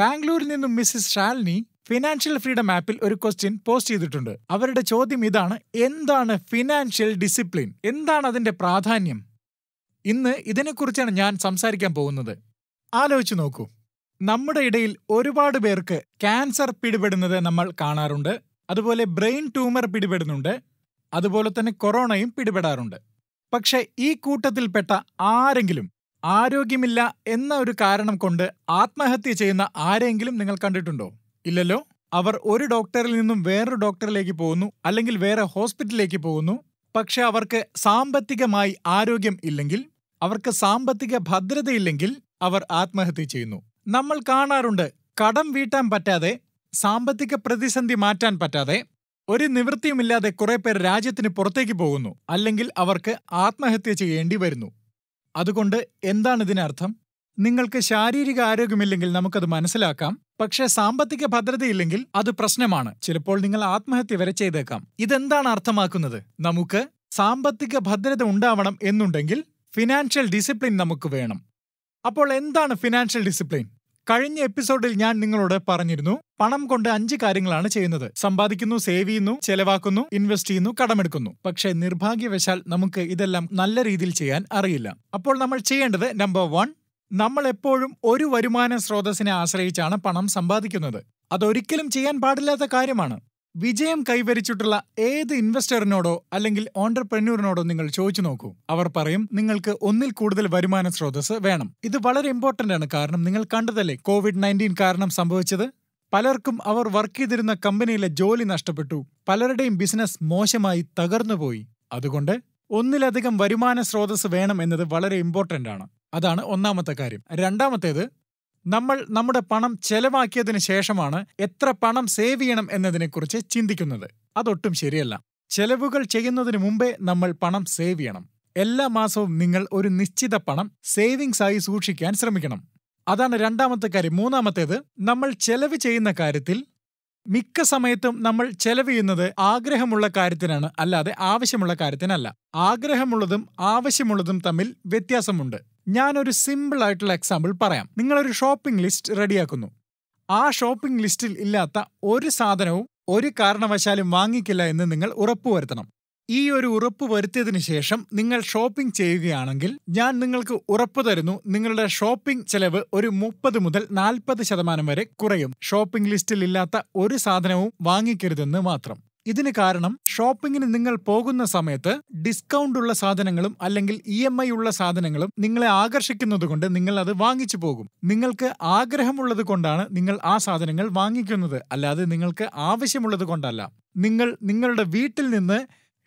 ബാംഗ്ലൂരിൽ നിന്നും Mrs Shalini financial freedom ആപ്പിൽ ഒരു ക്വസ്റ്റ്യൻ പോസ്റ്റ് ചെയ്തിട്ടുണ്ട് അവരുടെ ചോദ്യം ഇതാണ് എന്താണ് ഫിനാൻഷ്യൽ ഡിസിപ്ലിൻ എന്താണ് അതിന്റെ പ്രാധാന്യം ഇന്ന് ഇതിനെക്കുറിച്ചാണ് ഞാൻ സംസാരിക്കാൻ പോകുന്നത് ആലോചിച്ചു നോക്കൂ നമ്മുടെ ഇടയിൽ ഒരുപാട് പേർക്ക് ക്യാൻസർ പിടിപെടുന്നത് നമ്മൾ കാണാറുണ്ട് അതുപോലെ ബ്രെയിൻ ട്യൂമർ പിടിപെടുന്നുണ്ട് അതുപോലെ തന്നെ കൊറോണയും പിടിപെടാറുണ്ട് പക്ഷേ ഈ കൂട്ടത്തിൽപ്പെട്ട ആരെങ്കിലും ആരോഗ്യമില്ല എന്ന ഒരു കാരണം കൊണ്ട് ആത്മഹത്യ ചെയ്യുന്ന ആരെങ്കിലും നിങ്ങൾ കണ്ടിട്ടുണ്ടോ ഇല്ലല്ലോ അവർ ഒരു ഡോക്ടറിൽ നിന്നും വേറൊരു ഡോക്ടറിലേക്ക് പോകുന്നു അല്ലെങ്കിൽ വേറെ ഹോസ്പിറ്റലിലേക്ക് പോകുന്നു പക്ഷെ അവർക്ക് സാമ്പത്തികമായി ആരോഗ്യം ഇല്ലെങ്കിൽ അവർക്ക് സാമ്പത്തിക ഭദ്രതയില്ലെങ്കിൽ അവർ ആത്മഹത്യ ചെയ്യുന്നു നമ്മൾ കാണാറുണ്ട് കടം വീട്ടാൻ പറ്റാതെ സാമ്പത്തിക പ്രതിസന്ധി മാറ്റാൻ പറ്റാതെ ഒരു നിവൃത്തിയുമില്ലാതെ കുറെ പേർ രാജ്യത്തിന് പുറത്തേക്ക് പോകുന്നു അല്ലെങ്കിൽ അവർക്ക് ആത്മഹത്യ ചെയ്യേണ്ടി വരുന്നു അതുകൊണ്ട് എന്താണ് ഇതിനർത്ഥം നിങ്ങൾക്ക് ശാരീരിക ആരോഗ്യമില്ലെങ്കിൽ നമുക്കത് മനസ്സിലാക്കാം പക്ഷേ സാമ്പത്തിക ഭദ്രതയില്ലെങ്കിൽ അത് പ്രശ്നമാണ് ചിലപ്പോൾ നിങ്ങൾ ആത്മഹത്യ വരെ ചെയ്തേക്കാം ഇതെന്താണ് അർത്ഥമാക്കുന്നത് നമുക്ക് സാമ്പത്തിക ഭദ്രത ഉണ്ടാവണം എന്നുണ്ടെങ്കിൽ ഫിനാൻഷ്യൽ ഡിസിപ്ലിൻ നമുക്ക് വേണം അപ്പോൾ എന്താണ് ഫിനാൻഷ്യൽ ഡിസിപ്ലിൻ കഴിഞ്ഞ എപ്പിസോഡിൽ ഞാൻ നിങ്ങളോട് പറഞ്ഞിരുന്നു പണം കൊണ്ട് അഞ്ച് കാര്യങ്ങളാണ് ചെയ്യുന്നത് സമ്പാദിക്കുന്നു സേവ് ചെയ്യുന്നു ചെലവാക്കുന്നു ഇൻവെസ്റ്റ് ചെയ്യുന്നു കടമെടുക്കുന്നു പക്ഷേ നിർഭാഗ്യവശാൽ നമുക്ക് ഇതെല്ലാം നല്ല രീതിയിൽ ചെയ്യാൻ അറിയില്ല അപ്പോൾ നമ്മൾ ചെയ്യേണ്ടത് നമ്പർ വൺ നമ്മൾ എപ്പോഴും ഒരു വരുമാന സ്രോതസ്സിനെ ആശ്രയിച്ചാണ് പണം സമ്പാദിക്കുന്നത് അതൊരിക്കലും ചെയ്യാൻ പാടില്ലാത്ത കാര്യമാണ് വിജയം കൈവരിച്ചിട്ടുള്ള ഏത് ഇൻവെസ്റ്ററിനോടോ അല്ലെങ്കിൽ ഓണ്ടർപ്രന്യൂറിനോടോ നിങ്ങൾ ചോദിച്ചു നോക്കൂ അവർ പറയും നിങ്ങൾക്ക് ഒന്നിൽ കൂടുതൽ വരുമാന സ്രോതസ് വേണം ഇത് വളരെ ഇമ്പോർട്ടന്റ് ആണ് കാരണം നിങ്ങൾ കണ്ടതല്ലേ കോവിഡ് നയൻറ്റീൻ കാരണം സംഭവിച്ചത് പലർക്കും അവർ വർക്ക് ചെയ്തിരുന്ന കമ്പനിയിലെ ജോലി നഷ്ടപ്പെട്ടു പലരുടെയും ബിസിനസ് മോശമായി തകർന്നുപോയി അതുകൊണ്ട് ഒന്നിലധികം വരുമാന സ്രോതസ് വേണം എന്നത് വളരെ ഇമ്പോർട്ടന്റ് ആണ് അതാണ് ഒന്നാമത്തെ കാര്യം രണ്ടാമത്തേത് നമ്മൾ നമ്മുടെ പണം ചെലവാക്കിയതിന് ശേഷമാണ് എത്ര പണം സേവ് ചെയ്യണം എന്നതിനെക്കുറിച്ച് ചിന്തിക്കുന്നത് അതൊട്ടും ശരിയല്ല ചെലവുകൾ ചെയ്യുന്നതിന് മുമ്പേ നമ്മൾ പണം സേവ് ചെയ്യണം എല്ലാ മാസവും നിങ്ങൾ ഒരു നിശ്ചിത പണം സേവിങ്സ് ആയി സൂക്ഷിക്കാൻ ശ്രമിക്കണം അതാണ് രണ്ടാമത്തെ കാര്യം മൂന്നാമത്തേത് നമ്മൾ ചെലവ് ചെയ്യുന്ന കാര്യത്തിൽ മിക്ക സമയത്തും നമ്മൾ ചെലവ് ചെയ്യുന്നത് ആഗ്രഹമുള്ള കാര്യത്തിനാണ് അല്ലാതെ ആവശ്യമുള്ള കാര്യത്തിനല്ല ആഗ്രഹമുള്ളതും ആവശ്യമുള്ളതും തമ്മിൽ വ്യത്യാസമുണ്ട് ഞാനൊരു സിമ്പിൾ ആയിട്ടുള്ള എക്സാമ്പിൾ പറയാം നിങ്ങളൊരു ഷോപ്പിംഗ് ലിസ്റ്റ് റെഡിയാക്കുന്നു ആ ഷോപ്പിംഗ് ലിസ്റ്റിൽ ഇല്ലാത്ത ഒരു സാധനവും ഒരു കാരണവശാലും വാങ്ങിക്കില്ല എന്ന് നിങ്ങൾ ഉറപ്പുവരുത്തണം ഈ ഒരു ഉറപ്പ് വരുത്തിയതിന് ശേഷം നിങ്ങൾ ഷോപ്പിംഗ് ചെയ്യുകയാണെങ്കിൽ ഞാൻ നിങ്ങൾക്ക് ഉറപ്പ് തരുന്നു നിങ്ങളുടെ ഷോപ്പിംഗ് ചെലവ് ഒരു മുപ്പത് മുതൽ നാൽപ്പത് ശതമാനം വരെ കുറയും ഷോപ്പിംഗ് ലിസ്റ്റിൽ ഇല്ലാത്ത ഒരു സാധനവും വാങ്ങിക്കരുതെന്ന് മാത്രം ഇതിന് കാരണം ഷോപ്പിങ്ങിന് നിങ്ങൾ പോകുന്ന സമയത്ത് ഡിസ്കൗണ്ട് ഉള്ള സാധനങ്ങളും അല്ലെങ്കിൽ ഇ എം ഐ ഉള്ള സാധനങ്ങളും നിങ്ങളെ ആകർഷിക്കുന്നതുകൊണ്ട് നിങ്ങൾ അത് വാങ്ങിച്ചു പോകും നിങ്ങൾക്ക് ആഗ്രഹമുള്ളത് കൊണ്ടാണ് നിങ്ങൾ ആ സാധനങ്ങൾ വാങ്ങിക്കുന്നത് അല്ലാതെ നിങ്ങൾക്ക് ആവശ്യമുള്ളത് കൊണ്ടല്ല നിങ്ങൾ നിങ്ങളുടെ വീട്ടിൽ നിന്ന്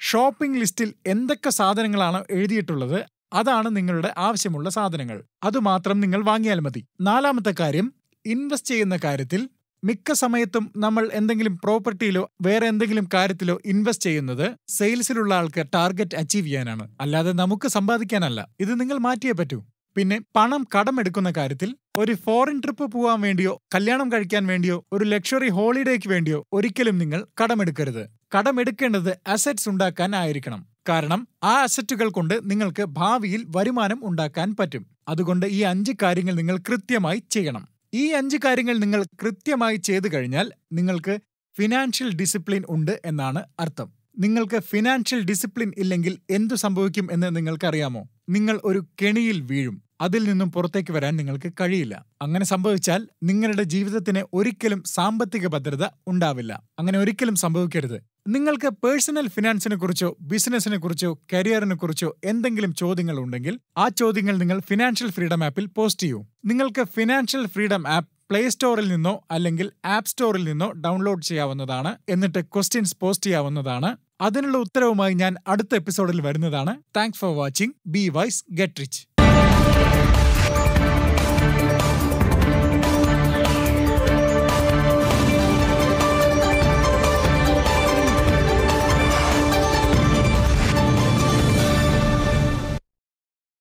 ഷോപ്പിംഗ് ലിസ്റ്റിൽ എന്തൊക്കെ സാധനങ്ങളാണ് എഴുതിയിട്ടുള്ളത് അതാണ് നിങ്ങളുടെ ആവശ്യമുള്ള സാധനങ്ങൾ അതുമാത്രം നിങ്ങൾ വാങ്ങിയാൽ മതി നാലാമത്തെ കാര്യം ഇൻവെസ്റ്റ് ചെയ്യുന്ന കാര്യത്തിൽ മിക്ക സമയത്തും നമ്മൾ എന്തെങ്കിലും പ്രോപ്പർട്ടിയിലോ വേറെ എന്തെങ്കിലും കാര്യത്തിലോ ഇൻവെസ്റ്റ് ചെയ്യുന്നത് സെയിൽസിലുള്ള ആൾക്ക് ടാർഗറ്റ് അച്ചീവ് ചെയ്യാനാണ് അല്ലാതെ നമുക്ക് സമ്പാദിക്കാനല്ല ഇത് നിങ്ങൾ മാറ്റിയേ പറ്റൂ പിന്നെ പണം കടമെടുക്കുന്ന കാര്യത്തിൽ ഒരു ഫോറിൻ ട്രിപ്പ് പോകാൻ വേണ്ടിയോ കല്യാണം കഴിക്കാൻ വേണ്ടിയോ ഒരു ലക്ഷറി ഹോളിഡേക്ക് വേണ്ടിയോ ഒരിക്കലും നിങ്ങൾ കടമെടുക്കരുത് കടമെടുക്കേണ്ടത് അസറ്റ്സ് ഉണ്ടാക്കാൻ ആയിരിക്കണം കാരണം ആ അസറ്റുകൾ കൊണ്ട് നിങ്ങൾക്ക് ഭാവിയിൽ വരുമാനം ഉണ്ടാക്കാൻ പറ്റും അതുകൊണ്ട് ഈ അഞ്ച് കാര്യങ്ങൾ നിങ്ങൾ കൃത്യമായി ചെയ്യണം ഈ അഞ്ച് കാര്യങ്ങൾ നിങ്ങൾ കൃത്യമായി ചെയ്തു കഴിഞ്ഞാൽ നിങ്ങൾക്ക് ഫിനാൻഷ്യൽ ഡിസിപ്ലിൻ ഉണ്ട് എന്നാണ് അർത്ഥം നിങ്ങൾക്ക് ഫിനാൻഷ്യൽ ഡിസിപ്ലിൻ ഇല്ലെങ്കിൽ എന്തു സംഭവിക്കും എന്ന് നിങ്ങൾക്കറിയാമോ നിങ്ങൾ ഒരു കെണിയിൽ വീഴും അതിൽ നിന്നും പുറത്തേക്ക് വരാൻ നിങ്ങൾക്ക് കഴിയില്ല അങ്ങനെ സംഭവിച്ചാൽ നിങ്ങളുടെ ജീവിതത്തിന് ഒരിക്കലും സാമ്പത്തിക ഭദ്രത ഉണ്ടാവില്ല അങ്ങനെ ഒരിക്കലും സംഭവിക്കരുത് നിങ്ങൾക്ക് പേഴ്സണൽ ഫിനാൻസിനെ കുറിച്ചോ ബിസിനസ്സിനെ കുറിച്ചോ കരിയറിനെ കുറിച്ചോ എന്തെങ്കിലും ചോദ്യങ്ങൾ ഉണ്ടെങ്കിൽ ആ ചോദ്യങ്ങൾ നിങ്ങൾ ഫിനാൻഷ്യൽ ഫ്രീഡം ആപ്പിൽ പോസ്റ്റ് ചെയ്യൂ നിങ്ങൾക്ക് ഫിനാൻഷ്യൽ ഫ്രീഡം ആപ്പ് പ്ലേ സ്റ്റോറിൽ നിന്നോ അല്ലെങ്കിൽ ആപ്പ് സ്റ്റോറിൽ നിന്നോ ഡൗൺലോഡ് ചെയ്യാവുന്നതാണ് എന്നിട്ട് ക്വസ്റ്റ്യൻസ് പോസ്റ്റ് ചെയ്യാവുന്നതാണ് അതിനുള്ള ഉത്തരവുമായി ഞാൻ അടുത്ത എപ്പിസോഡിൽ വരുന്നതാണ് thanks for watching be wise get rich